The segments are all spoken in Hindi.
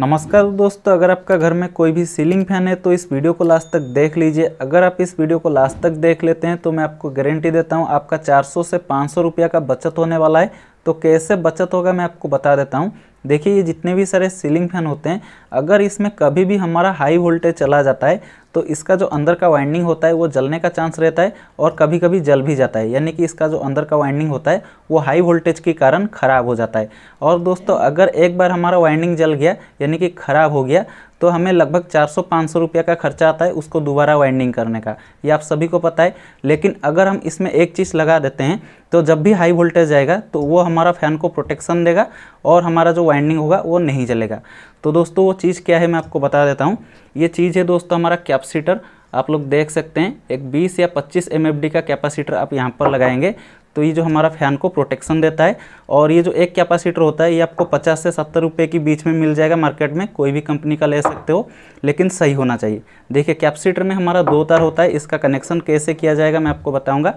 नमस्कार दोस्तों अगर आपका घर में कोई भी सीलिंग फैन है तो इस वीडियो को लास्ट तक देख लीजिए अगर आप इस वीडियो को लास्ट तक देख लेते हैं तो मैं आपको गारंटी देता हूं आपका 400 से 500 रुपया का बचत होने वाला है तो कैसे बचत होगा मैं आपको बता देता हूं देखिए ये जितने भी सारे सीलिंग फैन होते हैं अगर इसमें कभी भी हमारा हाई वोल्टेज चला जाता है तो इसका जो अंदर का वाइंडिंग होता है वो जलने का चांस रहता है और कभी कभी जल भी जाता है यानी कि इसका जो अंदर का वाइंडिंग होता है वो हाई वोल्टेज के कारण ख़राब हो जाता है और दोस्तों अगर एक बार हमारा वाइंडिंग जल गया यानी कि ख़राब हो गया तो हमें लगभग 400-500 रुपया का खर्चा आता है उसको दोबारा वाइंडिंग करने का ये आप सभी को पता है लेकिन अगर हम इसमें एक चीज़ लगा देते हैं तो जब भी हाई वोल्टेज आएगा तो वो हमारा फ़ैन को प्रोटेक्शन देगा और हमारा जो वाइंडिंग होगा वो नहीं चलेगा तो दोस्तों वो चीज़ क्या है मैं आपको बता देता हूँ ये चीज़ है दोस्तों हमारा कैपेसिटर आप लोग देख सकते हैं एक 20 या 25 एम का कैपेसिटर आप यहाँ पर लगाएंगे तो ये जो हमारा फैन को प्रोटेक्शन देता है और ये जो एक कैपेसिटर होता है ये आपको 50 से सत्तर रुपये के बीच में मिल जाएगा मार्केट में कोई भी कंपनी का ले सकते हो लेकिन सही होना चाहिए देखिए कैपेसिटर में हमारा दो तार होता है इसका कनेक्शन कैसे किया जाएगा मैं आपको बताऊंगा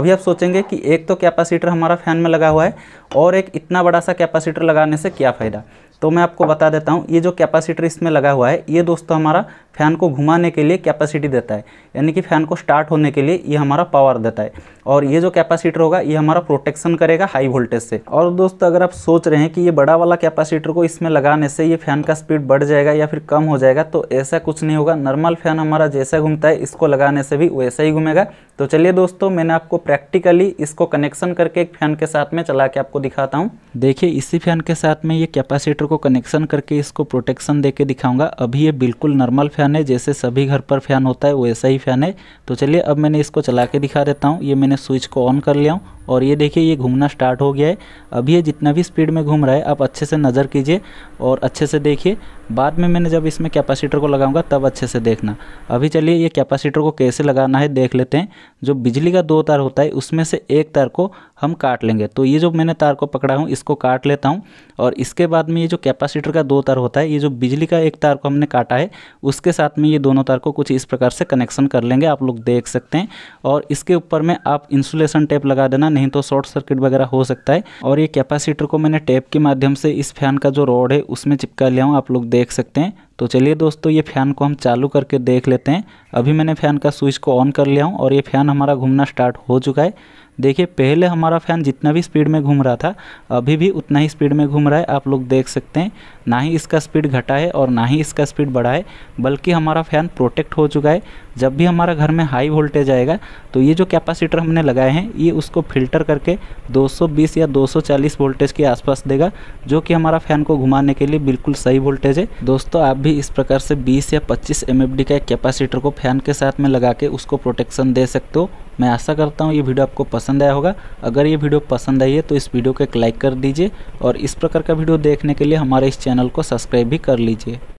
अभी आप सोचेंगे कि एक तो कैपासीटर हमारा फैन में लगा हुआ है और एक इतना बड़ा सा कैपासीटर लगाने से क्या फ़ायदा तो मैं आपको बता देता हूँ ये जो कैपेसिटर इसमें लगा हुआ है ये दोस्तों हमारा फ़ैन को घुमाने के लिए कैपेसिटी देता है यानी कि फ़ैन को स्टार्ट होने के लिए ये हमारा पावर देता है और ये जो कैपेसिटर होगा ये हमारा प्रोटेक्शन करेगा हाई वोल्टेज से और दोस्तों अगर आप सोच रहे हैं कि ये बड़ा वाला कैपेसिटर को इसमें लगाने से ये फ़ैन का स्पीड बढ़ जाएगा या फिर कम हो जाएगा तो ऐसा कुछ नहीं होगा नॉर्मल फ़ैन हमारा जैसा घूमता है इसको लगाने से भी वैसा ही घूमेगा तो चलिए दोस्तों मैंने आपको प्रैक्टिकली इसको कनेक्शन करके एक फ़ैन के साथ में चला के आपको दिखाता हूँ देखिए इसी फ़ैन के साथ में ये कैपेसिटर को कनेक्शन करके इसको प्रोटेक्शन दे के दिखाऊंगा अभी ये बिल्कुल नॉर्मल फ़ैन है जैसे सभी घर पर फ़ैन होता है वैसा ही फ़ैन है तो चलिए अब मैंने इसको चला के दिखा देता हूँ ये मैंने स्विच को ऑन कर लिया हूँ और ये देखिए ये घूमना स्टार्ट हो गया है अभी ये जितना भी स्पीड में घूम रहा है आप अच्छे से नज़र कीजिए और अच्छे से देखिए बाद में मैंने जब इसमें कैपेसिटर को लगाऊंगा तब अच्छे से देखना अभी चलिए ये कैपेसिटर को कैसे लगाना है देख लेते हैं जो बिजली का दो तार होता है उसमें से एक तार को हम काट लेंगे तो ये जो मैंने तार को पकड़ा हूँ इसको काट लेता हूँ और इसके बाद में ये जो कैपेसिटर का दो तार होता है ये जो बिजली का एक तार को हमने काटा है उसके साथ में ये दोनों तार को कुछ इस प्रकार से कनेक्शन कर लेंगे आप लोग देख सकते हैं और इसके ऊपर में आप इंसुलेशन टेप लगा देना नहीं तो शॉर्ट सर्किट वगैरह हो सकता है और ये कैपासीटर को मैंने टेप के माध्यम से इस फैन का जो रॉड है उसमें चिपका लिया हूँ आप लोग देख सकते हैं तो चलिए दोस्तों ये फ़ैन को हम चालू करके देख लेते हैं अभी मैंने फ़ैन का स्विच को ऑन कर लिया हूँ और ये फ़ैन हमारा घूमना स्टार्ट हो चुका है देखिए पहले हमारा फ़ैन जितना भी स्पीड में घूम रहा था अभी भी उतना ही स्पीड में घूम रहा है आप लोग देख सकते हैं ना ही इसका स्पीड घटा है और ना ही इसका स्पीड बढ़ा है बल्कि हमारा फ़ैन प्रोटेक्ट हो चुका है जब भी हमारा घर में हाई वोल्टेज आएगा तो ये जो कैपेसिटर हमने लगाए हैं ये उसको फिल्टर करके 220 या 240 वोल्टेज के आसपास देगा जो कि हमारा फ़ैन को घुमाने के लिए बिल्कुल सही वोल्टेज है दोस्तों आप भी इस प्रकार से 20 या 25 एम का एक कैपेसिटर को फैन के साथ में लगा के उसको प्रोटेक्शन दे सकते हो मैं आशा करता हूँ ये वीडियो आपको पसंद आया होगा अगर ये वीडियो पसंद आई है तो इस वीडियो को एक लाइक कर दीजिए और इस प्रकार का वीडियो देखने के लिए हमारे इस चैनल को सब्सक्राइब भी कर लीजिए